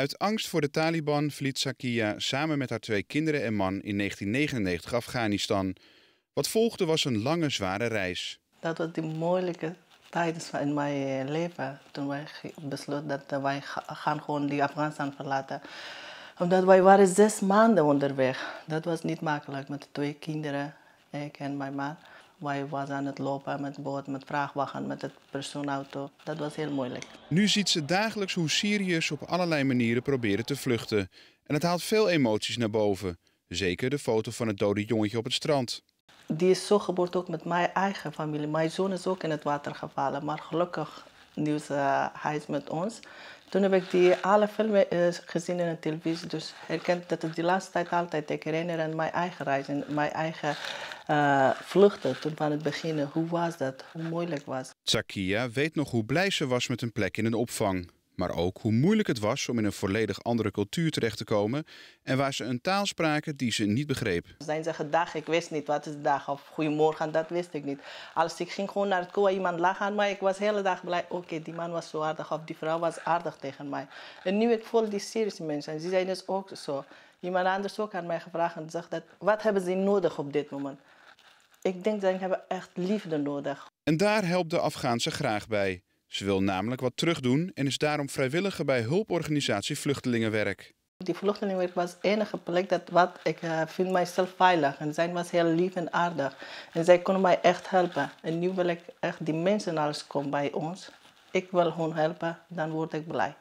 Uit angst voor de Taliban verliet Sakia samen met haar twee kinderen en man in 1999 Afghanistan. Wat volgde was een lange, zware reis. Dat was de moeilijke tijd in mijn eh, leven. Toen wij besloten dat wij gaan gewoon die Afghanistan verlaten. Omdat wij waren zes maanden onderweg. Dat was niet makkelijk met de twee kinderen, ik en mijn man. Wij was aan het lopen met boot, met vrachtwagen, met het persoonauto. Dat was heel moeilijk. Nu ziet ze dagelijks hoe Syriërs op allerlei manieren proberen te vluchten. En het haalt veel emoties naar boven. Zeker de foto van het dode jongetje op het strand. Die is zo geboord ook met mijn eigen familie. Mijn zoon is ook in het water gevallen, maar gelukkig nieuws, eh, hij is met ons. Toen heb ik die alle filmen eh, gezien in de televisie, dus herkent dat het de laatste tijd altijd ik herinner aan mijn eigen reis mijn eigen eh, vluchten toen van het begin, Hoe was dat? Hoe moeilijk was Zakia weet nog hoe blij ze was met een plek in een opvang. Maar ook hoe moeilijk het was om in een volledig andere cultuur terecht te komen. En waar ze een taal spraken die ze niet begreep. Zijn ze dag, ik wist niet wat is dag. Of goedemorgen, dat wist ik niet. Als ik ging gewoon naar het koe, iemand lag aan mij. Ik was de hele dag blij. Oké, die man was zo aardig. Of die vrouw was aardig tegen mij. En nu ik voel die Syrische mensen. En ze zijn dus ook zo. Iemand anders ook aan mij gevraagd en zegt dat, wat hebben ze nodig op dit moment? Ik denk dat hebben echt liefde nodig. En daar helpt de Afghaanse graag bij. Ze wil namelijk wat terugdoen en is daarom vrijwilliger bij hulporganisatie Vluchtelingenwerk. Die vluchtelingenwerk was de enige plek dat wat ik uh, vind mijzelf veilig. En zij was heel lief en aardig. En zij konden mij echt helpen. En nu wil ik echt die mensen alles komen bij ons. Ik wil gewoon helpen, dan word ik blij.